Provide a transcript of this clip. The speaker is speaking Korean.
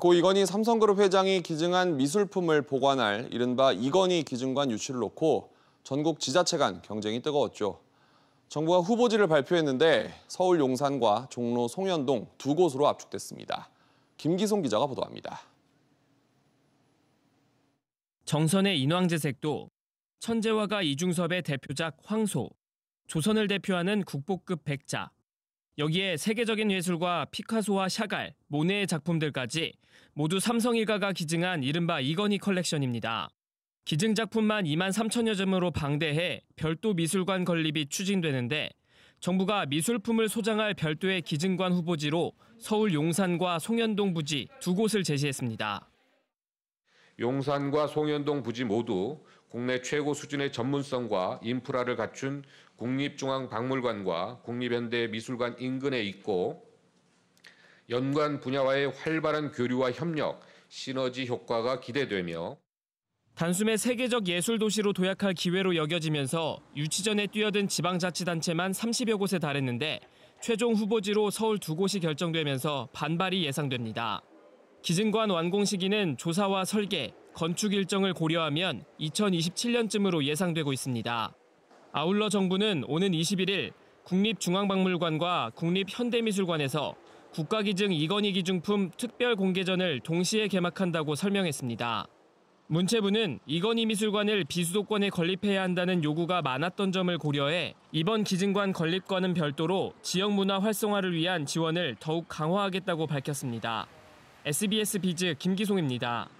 고 이건희 삼성그룹 회장이 기증한 미술품을 보관할 이른바 이건희 기증관 유치를 놓고 전국 지자체 간 경쟁이 뜨거웠죠. 정부가 후보지를 발표했는데 서울 용산과 종로 송현동 두 곳으로 압축됐습니다. 김기송 기자가 보도합니다. 정선의 인왕제색도, 천재화가 이중섭의 대표작 황소, 조선을 대표하는 국보급 백자, 여기에 세계적인 예술과 피카소와 샤갈, 모네의 작품들까지 모두 삼성 일가가 기증한 이른바 이건희 컬렉션입니다. 기증 작품만 2만 3천여 점으로 방대해 별도 미술관 건립이 추진되는데 정부가 미술품을 소장할 별도의 기증관 후보지로 서울 용산과 송현동 부지 두 곳을 제시했습니다. 용산과 송현동 부지 모두 국내 최고 수준의 전문성과 인프라를 갖춘 국립중앙박물관과 국립현대미술관 인근에 있고 연관 분야와의 활발한 교류와 협력, 시너지 효과가 기대되며 단숨에 세계적 예술 도시로 도약할 기회로 여겨지면서 유치전에 뛰어든 지방자치단체만 30여 곳에 달했는데 최종 후보지로 서울 두 곳이 결정되면서 반발이 예상됩니다. 기증관 완공 시기는 조사와 설계, 건축 일정을 고려하면 2027년쯤으로 예상되고 있습니다. 아울러 정부는 오는 21일 국립중앙박물관과 국립현대미술관에서 국가기증 이건희 기증품 특별 공개전을 동시에 개막한다고 설명했습니다. 문체부는 이건희 미술관을 비수도권에 건립해야 한다는 요구가 많았던 점을 고려해 이번 기증관 건립과는 별도로 지역 문화 활성화를 위한 지원을 더욱 강화하겠다고 밝혔습니다. SBS 비즈 김기송입니다.